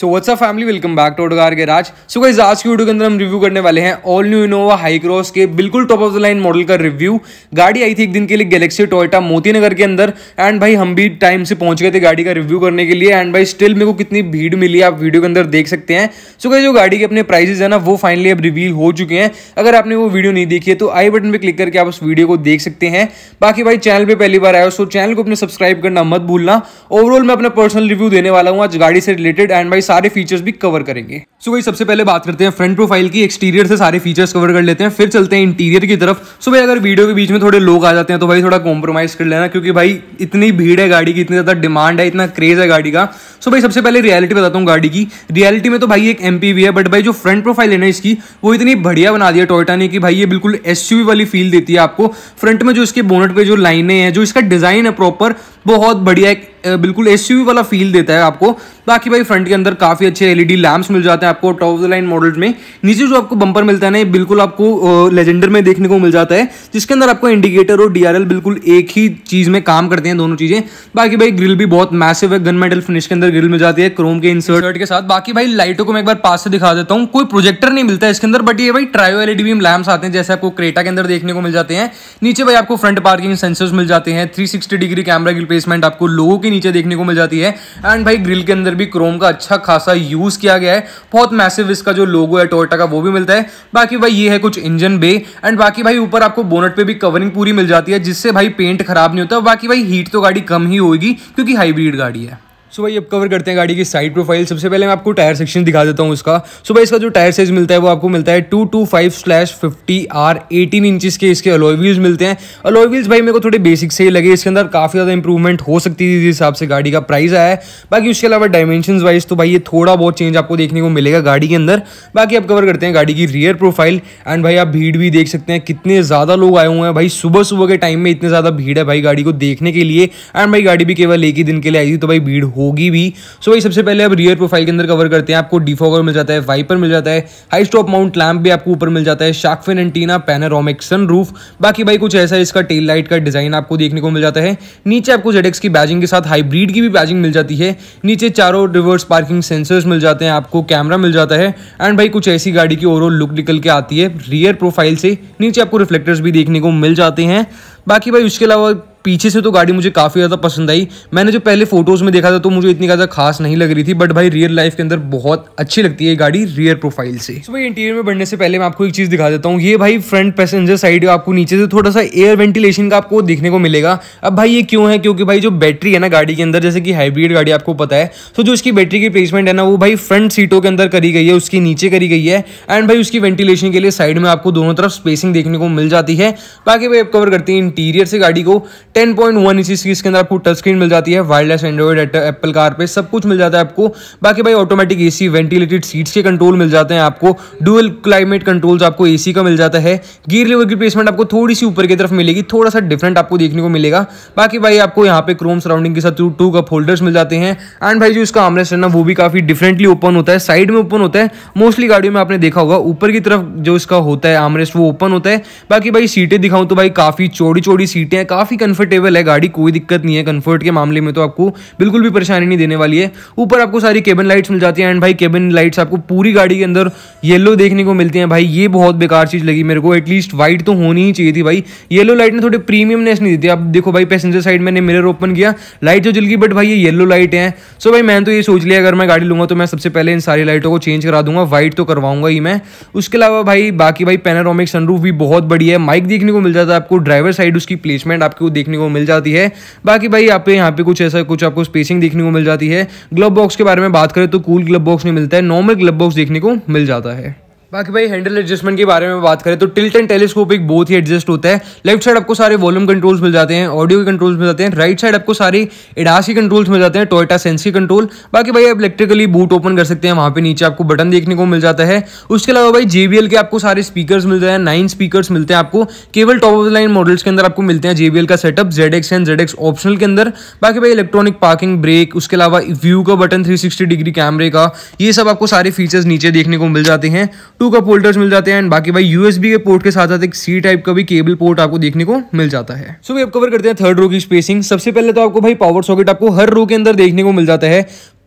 so what's a family welcome back to K Raj so guys आज की video के अंदर हम रिव्यू करने वाले हैं all new Innova Hycross के बिल्कुल top of the line model का रिव्यू गाड़ी आई थी एक दिन के लिए गैलेक्सी टोयोटा मोती नगर के अंदर एंड भाई हम भी टाइम से पहुंच गए थे गाड़ी का रिव्यू करने के लिए एंड भाई स्टिल मेरे को कितनी भीड़ मिली आप वीडियो के अंदर देख सकते हैं सो गाइज जो गाड़ी के अपने प्राइजेज है ना वो फाइनली अब रिव्यू हो चुके हैं अगर आपने वो वीडियो नहीं देखी है तो आई बटन पर क्लिक करके आप उस वीडियो को देख सकते हैं बाकी भाई चैनल पर पहली बार आए सो चैनल को अपने सब्सक्राइब करना मत भूलना ओवरऑल मैं अपना पर्सनल रिव्यू देने वाला हूँ आज गाड़ी से रिलेटेड एंड सारे फीचर्स भी कवर करेंगे सो so, सबसे पहले बात करते हैं फ्रंट प्रोफाइल की एक्सटीरियर से सारे फीचर्स कवर कर लेते हैं फिर चलते हैं इंटीरियर की तरफ सो so, भाई अगर वीडियो के बीच में थोड़े लोग आ जाते हैं तो भाई थोड़ा कॉम्प्रोमाइज कर लेना क्योंकि भाई इतनी भीड़ है गाड़ी की इतनी ज़्यादा डिमांड है इतना क्रेज है गाड़ी का सो so, भाई सबसे पहले रियलिटी बताता हूँ गाड़ी की रियलिटी में तो भाई एक एम है बट भाई जो फ्रंट प्रोफाइल है ना इसकी वो इतनी बढ़िया बना दिया टोयटा ने कि भाई ये बिल्कुल एस वाली फील देती है आपको फ्रंट में जो इसके बोनट पर जो लाइने हैं जो इसका डिज़ाइन है प्रॉपर बहुत बढ़िया एक बिल्कुल एस वाला फील देता है आपको बाकी भाई फ्रंट के अंदर काफ़ी अच्छे एलईडी लैम्प्स मिल जाते हैं आपको top of the line models में नीचे जो आपको बंपर मिलता है ना बिल्कुल आपको लेजेंडर में देखने को मिल जाता है जिसके अंदर आपको इंडिकेटर और डीआरएल बिल्कुल एक ही चीज़ में काम करते हैं दोनों चीज़ें बाकी भाई ग्रिल भी बहुत मैसिव है गन मेटल फिनिश के अंदर ग्रिल मिल जाती है क्रोम के इंसर्ट के साथ बाकी भाई लाइटों को मैं एक बार पास से दिखा देता हूँ कोई प्रोजेक्टर नहीं मिलता है इसके अंदर बट ये भाई ट्रायो एलईडी बीम आते हैं जैसे आपको क्रेटा के अंदर देखने को मिल जाते हैं नीचे भाई आपको फ्रंट पार्किंग सेंसर्स मिल जाते हैं थ्री डिग्री कैमरा की प्लेसमेंट आपको लोगों के नीचे देखने को मिल जाती है एंड भाई ग्रिल के अंदर भी क्रोम का अच्छा खासा यूज़ किया गया है बहुत मैसिव इसका जो लोगो है टोयटा का वो भी मिलता है बाकी भाई ये है कुछ इंजन बे एंड बाकी भाई ऊपर आपको बोनट पे भी कवरिंग पूरी मिल जाती है जिससे भाई पेंट खराब नहीं होता बाकी भाई हीट तो गाड़ी कम ही होगी क्योंकि हाईब्रिड गाड़ी है सो भाई अब कवर करते हैं गाड़ी की साइड प्रोफाइल सबसे पहले मैं आपको टायर सेक्शन दिखा देता हूँ उसका सो भाई इसका जो टायर साइज मिलता है वो आपको मिलता है two two five slash fifty R eighteen inches के इसके अलॉयवील्स मिलते हैं अलॉयवील्स भाई मेरे को थोड़े बेसिक से ही लगे इसके अंदर काफ़ी ज़्यादा इंप्रूवमेंट हो सकती थी जिस हिसाब से गाड़ी का प्राइस आया है बाकी उसके अलावा डायमेंशन वाइज तो भाई ये थोड़ा बहुत चेंज आपको देखने को मिलेगा गाड़ी के अंदर बाकी आप कवर करते हैं गाड़ी की रियर प्रोफाइल एंड भाई आप भीड़ भी देख सकते हैं कितने ज़्यादा लोग आए हुए हैं भाई सुबह सुबह के टाइम में इतने ज़्यादा भीड़ है भाई गाड़ी को देखने के लिए एंड भाई गाड़ी भी केवल एक ही दिन के लिए आई थी तो भाई भीड़ हो होगी भी सो भाई सबसे पहले अब रियर प्रोफाइल के अंदर कवर करते हैं आपको डिफॉगर मिल जाता है वाइपर मिल जाता है हाई स्टॉप माउंट लैम्प भी आपको ऊपर मिल जाता है shark fin antenna panoramic sunroof बाकी भाई कुछ ऐसा इसका टेल लाइट का डिजाइन आपको देखने को मिल जाता है नीचे आपको जेडेक्स की बैजिंग के साथ हाइब्रिड की भी बैजिंग मिल जाती है नीचे चारों रिवर्स पार्किंग सेंसर्स मिल जाते हैं आपको कैमरा मिल जाता है एंड भाई कुछ ऐसी गाड़ी की ओवरऑल लुक निकल के आती है रियर प्रोफाइल से नीचे आपको रिफ्लेक्टर्स भी देखने को मिल जाते हैं बाकी भाई उसके अलावा पीछे से तो गाड़ी मुझे काफ़ी ज़्यादा पसंद आई मैंने जो पहले फ़ोटोज़ में देखा था तो मुझे इतनी ज़्यादा खास नहीं लग रही थी बट भाई रियल लाइफ के अंदर बहुत अच्छी लगती है गाड़ी रियर प्रोफाइल से तो भाई इंटीरियर में बढ़ने से पहले मैं आपको एक चीज़ दिखा देता हूँ ये भाई फ्रंट पैसेंजर साइड आपको नीचे से थोड़ा सा एयर वेंटिलेशन का आपको देखने को मिलेगा अब भाई ये क्यों है क्योंकि भाई जो बैटरी है ना गाड़ी के अंदर जैसे कि हाइब्रिड गाड़ी आपको पता है तो जो उसकी बैटरी की प्लेसमेंट है ना वो भाई फ्रंट सीटों के अंदर करी गई है उसकी नीचे करी गई है एंड भाई उसकी वेंटिलेशन के लिए साइड में आपको दोनों तरफ स्पेसिंग देखने को मिल जाती है बाकी भाई अब कवर करते हैं इंटीरियर से गाड़ी को टेन पॉइंट वन इसी इसके अंदर आपको टच स्क्रीन मिल जाती है वायरलेस एंड्रॉइड एप्पल कार पे सब कुछ मिल जाता है आपको बाकी भाई ऑटोमेटिक एसी वेंटिलेटेड सीट्स के कंट्रोल मिल जाते हैं आपको डुअल क्लाइमेट कंट्रोल्स आपको एसी का मिल जाता है गियर लेवल की प्लेसमेंट आपको थोड़ी सी ऊपर की तरफ मिलेगी थोड़ा सा डिफरेंट आपको देखने को मिलेगा बाकी भाई आपको यहाँ पे क्रोम सराउंडिंग के साथ टू का फोल्डर्स मिल जाते हैं एंड भाई जो इसका आमरेस्ट है ना वो भी काफी डिफरेंटली ओपन होता है साइड में ओपन होता है मोस्टली गाड़ियों में आपने देखा होगा ऊपर की तरफ जो इसका होता है आमरेस्ट वो ओपन होता है बाकी भाई सीटें दिखाऊँ तो भाई काफी चौड़ी चौड़ी सीटें हैं काफी कंफर्ट कंफर्टेबल है गाड़ी कोई दिक्कत नहीं है कंफर्ट के मामले में तो आपको बिल्कुल भी परेशानी नहीं देने वाली है ऊपर आपको सारी केबन लाइट्स मिल जाती है एंड भाई केबन लाइट्स आपको पूरी गाड़ी के अंदर येलो देखने को मिलती हैं भाई ये बहुत बेकार चीज़ लगी मेरे को एटलीस्ट व्हाइट तो होनी ही चाहिए थी भाई येलो लाइट ने प्रीमियम प्रीमियमनेस नहीं दी थी आप देखो भाई पैसेंजर साइड मैंने मेरे ओपन किया लाइट जो जल गई बट भाई ये येलो लाइट है सो भाई मैंने तो ये सोच लिया अगर मैं गाड़ी लूंगा तो मैं सबसे पहले इन सारी लाइटों को चेंज करा दूंगा व्हाइट तो करवाऊंगा ही मैं उसके अलावा भाई बाकी भाई पेनारोमिक सनरूफ भी बहुत बढ़िया है माइक देखने को मिल जाता है आपको ड्राइवर साइड उसकी प्लेसमेंट आपको देखने देखने को मिल जाती है बाकी भाई आप यहाँ पे कुछ ऐसा कुछ आपको स्पेसिंग देखने को मिल जाती है ग्लब बॉक्स के बारे में बात करें तो कूल ग्लब बॉक्स नहीं मिलता है नॉर्मल ग्लब बॉक्स देखने को मिल जाता है बाकी भाई हैंडल एडजस्टमेंट के बारे में बात करें तो टिल्ट एंड एक बहुत ही एडजस्ट होता है लेफ्ट साइड आपको सारे वॉल्यूम कंट्रोल्स मिल जाते हैं ऑडियो के कंट्रोल्स मिल जाते हैं राइट साइड आपको सारी एडास के कंट्रोल्स मिल जाते हैं टोयटा सेंस की कंट्रोल बाकी भाई आप इलेक्ट्रिकली बूट ओपन कर सकते हैं वहाँ पे नीचे आपको बटन देखने को मिल जाता है उसके अलावा भाई जेबीएल के आपको सारे स्पीकर मिल जाए नाइन स्पीकर मिलते हैं आपको केवल टॉप ऑफ लाइन मॉडल्स के अंदर आपको मिलते हैं जेबीएल का setup Z X and Z optional के अंदर बाकी भाई इलेक्ट्रॉनिक पार्किंग ब्रेक उसके अलावा व्यू का बटन थ्री डिग्री कैमरे का ये सब आपको सारे फीचर्स नीचे देखने को मिल जाते हैं टू कप होल्डर्स मिल जाते हैं एंड बाकी भाई यूएसबी के पोर्ट के साथ साथ एक सी टाइप का भी केबल पोर्ट आपको देखने को मिल जाता है सो so, आप कवर करते हैं थर्ड रो की स्पेसिंग सबसे पहले तो आपको भाई पावर सॉकेट आपको हर रो के अंदर देखने को मिल जाता है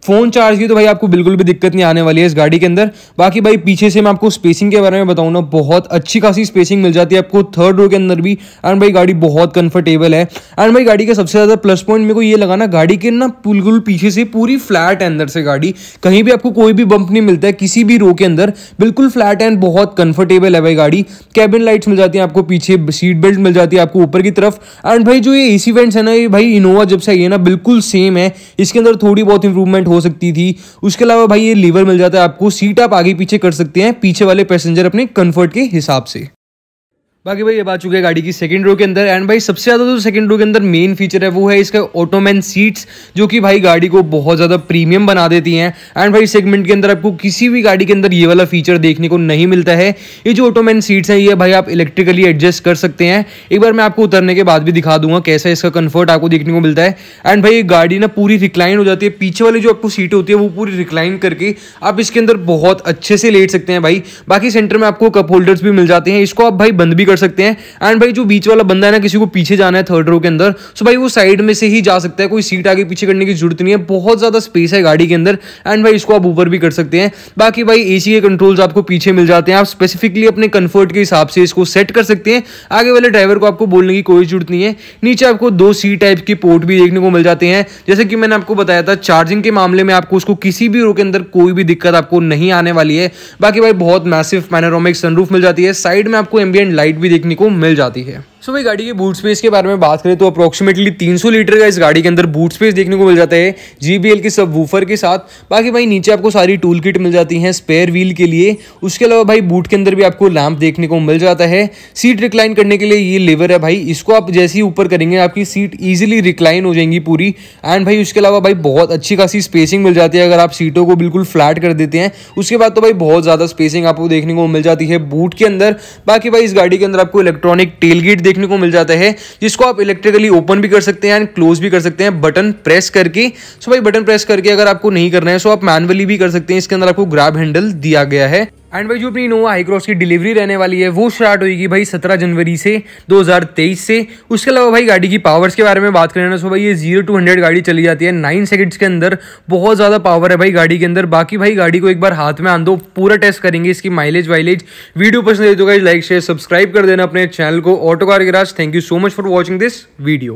फ़ोन चार्ज की तो भाई आपको बिल्कुल भी दिक्कत नहीं आने वाली है इस गाड़ी के अंदर बाकी भाई पीछे से मैं आपको स्पेसिंग के बारे में बताऊँ ना बहुत अच्छी खासी स्पेसिंग मिल जाती है आपको थर्ड रो के अंदर भी एंड भाई गाड़ी बहुत कंफर्टेबल है एंड भाई गाड़ी का सबसे ज़्यादा प्लस पॉइंट मेरे को ये लगा ना गाड़ी के ना बिल्कुल पीछे से पूरी फ्लैट है अंदर से गाड़ी कहीं भी आपको कोई भी बंप नहीं मिलता है किसी भी रो के अंदर बिल्कुल फ्लैट एंड बहुत कंफर्टेबल है भाई गाड़ी कैबिन लाइट्स मिल जाती है आपको पीछे सीट बेल्ट मिल जाती है आपको ऊपर की तरफ एंड भाई जो ये ए सी वेंट्स है ना ये भाई इनोवा जब से आई है ना बिल्कुल सेम है इसके अंदर थोड़ी बहुत इंप्रूवमेंट इंप्रूवमेंट हो सकती थी उसके अलावा भाई ये लीवर मिल जाता है आपको सीट आप आगे पीछे कर सकते हैं पीछे वाले पैसेंजर अपने कंफर्ट के हिसाब से बाकी भाई ये बात चुके है गाड़ी की सेकंड रो के अंदर एंड भाई सबसे ज़्यादा जो तो सेकंड रो के अंदर मेन फीचर है वो है इसका ऑटोमैन सीट्स जो कि भाई गाड़ी को बहुत ज़्यादा प्रीमियम बना देती हैं एंड भाई सेगमेंट के अंदर आपको किसी भी गाड़ी के अंदर ये वाला फीचर देखने को नहीं मिलता है ये जो ऑटोमैन सीट्स हैं ये भाई आप इलेक्ट्रिकली एडजस्ट कर सकते हैं एक बार मैं आपको उतरने के बाद भी दिखा दूंगा कैसा इसका कंफर्ट आपको देखने को मिलता है एंड भाई गाड़ी ना पूरी रिक्लाइन हो जाती है पीछे वाली जो आपको सीट होती है वो पूरी रिक्लाइन करके आप इसके अंदर बहुत अच्छे से लेट सकते हैं भाई बाकी सेंटर में आपको कप होल्डर्स भी मिल जाते हैं इसको आप भाई बंद भी कर सकते हैं एंड भाई जो बीच वाला बंदा है ना किसी को पीछे जाना है थर्ड रो के अंदर सो भाई वो साइड में से ही जा सकता है कोई सीट आगे पीछे करने की जरूरत नहीं है बहुत ज़्यादा स्पेस है गाड़ी के अंदर एंड भाई इसको आप ऊपर भी कर सकते हैं बाकी भाई ए के कंट्रोल्स आपको पीछे मिल जाते हैं आप स्पेसिफिकली अपने कंफर्ट के हिसाब से इसको सेट कर सकते हैं आगे वाले ड्राइवर को आपको बोलने की कोई जरूरत नहीं है नीचे आपको दो सी टाइप के पोर्ट भी देखने को मिल जाते हैं जैसे कि मैंने आपको बताया था चार्जिंग के मामले में आपको उसको किसी भी रो के अंदर कोई भी दिक्कत आपको नहीं आने वाली है बाकी भाई बहुत मैसिव पैनोरमिक सनरूफ मिल जाती है साइड में आपको एम्बियन लाइट भी देखने को मिल जाती है सो भाई गाड़ी के बूट स्पेस के बारे में बात करें तो अप्रोक्सीमेटली 300 लीटर का इस गाड़ी के अंदर बूट स्पेस देखने को मिल जाता है जी के सब वूफर के साथ बाकी भाई नीचे आपको सारी टूल किट मिल जाती है स्पेयर व्हील के लिए उसके अलावा भाई बूट के अंदर भी आपको लैम्प देखने को मिल जाता है सीट रिक्लाइन करने के लिए ये लेवर है भाई इसको आप जैसे ही ऊपर करेंगे आपकी सीट ईजिली रिक्लाइन हो जाएंगी पूरी एंड भाई उसके अलावा भाई बहुत अच्छी खासी स्पेसिंग मिल जाती है अगर आप सीटों को बिल्कुल फ्लैट कर देते हैं उसके बाद तो भाई बहुत ज़्यादा स्पेसिंग आपको देखने को मिल जाती है बूट के अंदर बाकी भाई इस गाड़ी के अंदर आपको इलेक्ट्रॉनिक टेलगेट देख देखने को मिल जाता है जिसको आप इलेक्ट्रिकली ओपन भी कर सकते हैं एंड क्लोज भी कर सकते हैं बटन प्रेस करके सो भाई बटन प्रेस करके अगर आपको नहीं करना है सो आप मैनुअली भी कर सकते हैं इसके अंदर आपको ग्रैब हैंडल दिया गया है एंड भाई जो अपनी इनोवा हाईक्रॉस की डिलीवरी रहने वाली है वो स्टार्ट होगी भाई 17 जनवरी से 2023 से उसके अलावा भाई गाड़ी की पावर्स के बारे में बात करें ना सो तो भाई ये जीरो टू हंड्रेड गाड़ी चली जाती है नाइन सेकंड्स के अंदर बहुत ज़्यादा पावर है भाई गाड़ी के अंदर बाकी भाई गाड़ी को एक बार हाथ में आन दो पूरा टेस्ट करेंगे इसकी माइलेज वाइलेज वीडियो पसंद है तो लाइक शेयर सब्सक्राइब कर देना अपने चैनल को auto car garage thank you so much for watching this video